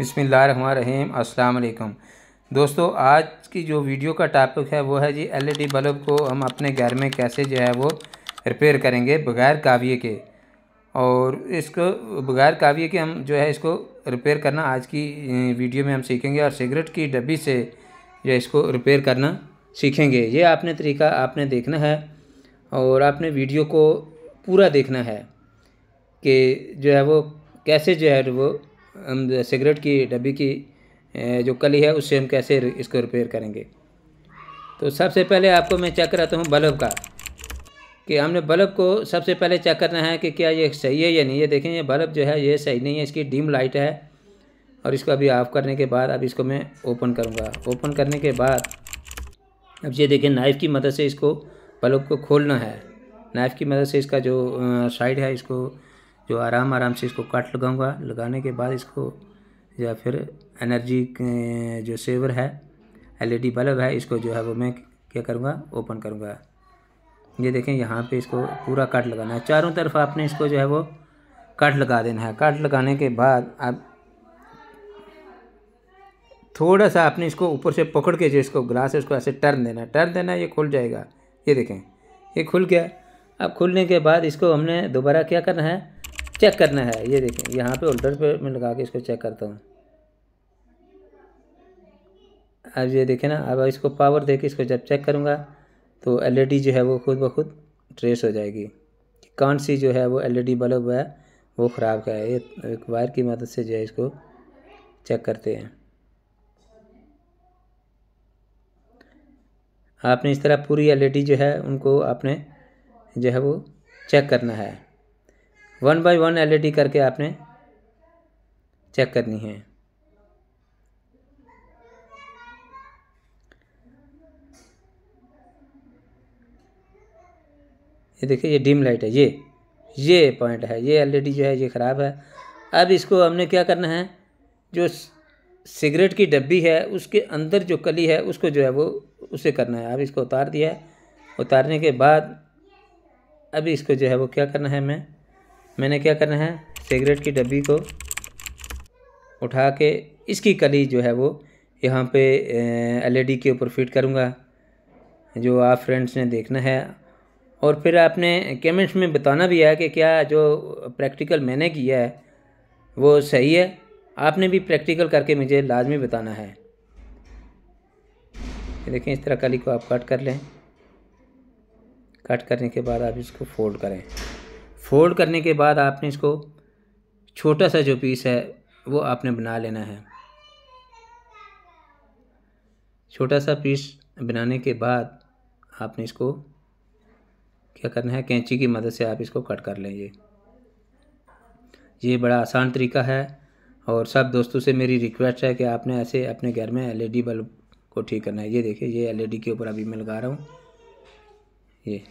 अस्सलाम वालेकुम दोस्तों आज की जो वीडियो का टॉपिक है वो है जी एलईडी बल्ब को हम अपने घर में कैसे जो है वो रिपेयर करेंगे बगैर काविये के और इसको बगैर काविये के हम जो है इसको रिपेयर करना आज की वीडियो में हम सीखेंगे और सिगरेट की डब्बी से जो है इसको रिपेयर करना सीखेंगे ये आपने तरीका आपने देखना है और आपने वीडियो को पूरा देखना है कि जो है वो कैसे जो है वो सिगरेट की डब्बी की जो कली है उससे हम कैसे इसको रिपेयर करेंगे तो सबसे पहले आपको मैं चेक कराता हूँ बल्ब का कि हमने बल्ब को सबसे पहले चेक करना है कि क्या ये सही है या नहीं है देखें ये बल्ब जो है ये सही नहीं है इसकी डिम लाइट है और इसको अभी ऑफ़ करने के बाद अब इसको मैं ओपन करूँगा ओपन करने के बाद अब ये देखें नाइफ़ की मदद से इसको बल्ब को खोलना है नाइफ़ की मदद से इसका जो साइड है इसको जो आराम आराम से इसको काट लगाऊंगा लगाने के बाद इसको या फिर एनर्जी अं, जो सेवर है एलईडी बल्ब है इसको जो है वो मैं क्या करूँगा ओपन करूँगा ये देखें यहाँ पे इसको पूरा काट लगाना है चारों तरफ आपने इसको जो है वो काट लगा देना है काट लगाने के बाद आप थोड़ा सा आपने इसको ऊपर से पकड़ के जो इसको ग्लास है उसको ऐसे टर्न देना टर्न देना ये खुल जाएगा ये देखें ये खुल गया अब खुलने के बाद इसको हमने दोबारा क्या करना है चेक करना है ये देखें यहाँ पे होल्डर पे मैं लगा के इसको चेक करता हूँ अब ये देखें ना अब इसको पावर दे के इसको जब चेक करूँगा तो एल e जो है वो खुद ब खुद ट्रेस हो जाएगी कौन सी जो है वो एलईडी e बल्ब है वो ख़राब का है ये एक वायर की मदद से जो है इसको चेक करते हैं आपने इस तरह पूरी एल e जो है उनको आपने जो है वो चेक करना है वन बाय वन एल करके आपने चेक करनी है ये देखिए ये डिम लाइट है ये ये पॉइंट है ये एल जो है ये ख़राब है अब इसको हमने क्या करना है जो सिगरेट की डब्बी है उसके अंदर जो कली है उसको जो है वो उसे करना है अब इसको उतार दिया है उतारने के बाद अभी इसको जो है वो क्या करना है हमें मैंने क्या करना है सिगरेट की डब्बी को उठा के इसकी कली जो है वो यहाँ पे एलईडी e के ऊपर फिट करूँगा जो आप फ्रेंड्स ने देखना है और फिर आपने कमेंट्स में बताना भी है कि क्या जो प्रैक्टिकल मैंने किया है वो सही है आपने भी प्रैक्टिकल करके मुझे लाजमी बताना है देखें इस तरह कली को आप कट कर लें कट करने के बाद आप इसको फोल्ड करें फोल्ड करने के बाद आपने इसको छोटा सा जो पीस है वो आपने बना लेना है छोटा सा पीस बनाने के बाद आपने इसको क्या करना है कैंची की मदद से आप इसको कट कर लेंगे ये बड़ा आसान तरीका है और सब दोस्तों से मेरी रिक्वेस्ट है कि आपने ऐसे अपने घर में एलईडी बल्ब को ठीक करना है ये देखिए ये एलईडी के ऊपर अभी मैं लगा रहा हूँ ये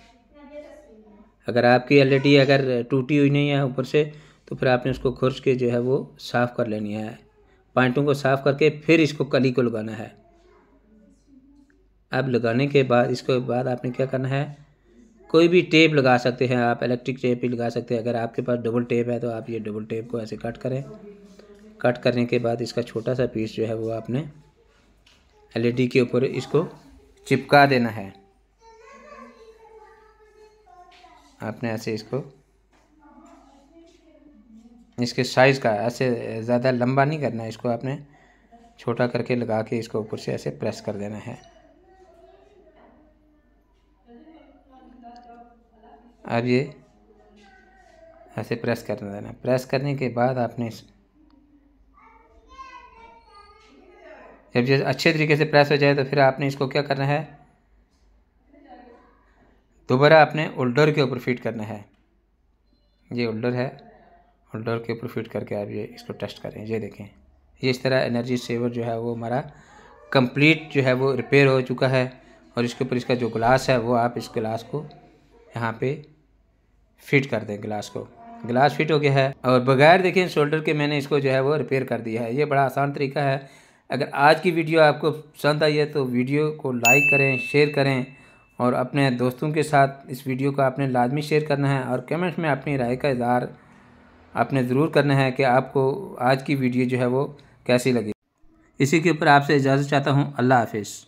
अगर आपकी एल अगर टूटी हुई नहीं है ऊपर से तो फिर आपने उसको खुर्च के जो है वो साफ़ कर लेनी है पॉइंटों को साफ़ करके फिर इसको कली को लगाना है अब लगाने के बाद इसके बाद आपने क्या करना है कोई भी टेप लगा सकते हैं आप इलेक्ट्रिक टेप भी लगा सकते हैं अगर आपके पास डबल टेप है तो आप ये डबल टेप को ऐसे कट करें कट करने के बाद इसका छोटा सा पीस जो है वो आपने एलईडी के ऊपर इसको चिपका देना है आपने ऐसे इसको इसके साइज़ का ऐसे ज़्यादा लंबा नहीं करना है इसको आपने छोटा करके लगा के इसको ऊपर से ऐसे प्रेस कर देना है अब ये ऐसे प्रेस कर देना प्रेस करने के बाद आपने जब ये अच्छे तरीके से प्रेस हो जाए तो फिर आपने इसको क्या करना है दोबारा आपने ओल्डर के ऊपर फिट करना है ये ओल्डर है ओल्डर के ऊपर फिट करके आप ये इसको टेस्ट करें ये देखें ये इस तरह एनर्जी सेवर जो है वो हमारा कंप्लीट जो है वो रिपेयर हो चुका है और इसके ऊपर इसका जो ग्लास है वो आप इस ग्लास को यहाँ पे फिट कर दें ग्लास को ग्लास फिट हो गया है और बगैर देखें शोल्डर के मैंने इसको जो है वो रिपेयर कर दिया है ये बड़ा आसान तरीका है अगर आज की वीडियो आपको पसंद आई है तो वीडियो को लाइक करें शेयर करें और अपने दोस्तों के साथ इस वीडियो को आपने लाजमी शेयर करना है और कमेंट्स में अपनी राय का इजहार आपने ज़रूर करना है कि आपको आज की वीडियो जो है वो कैसी लगी इसी के ऊपर आपसे इजाज़त चाहता हूँ अल्लाह हाफिज़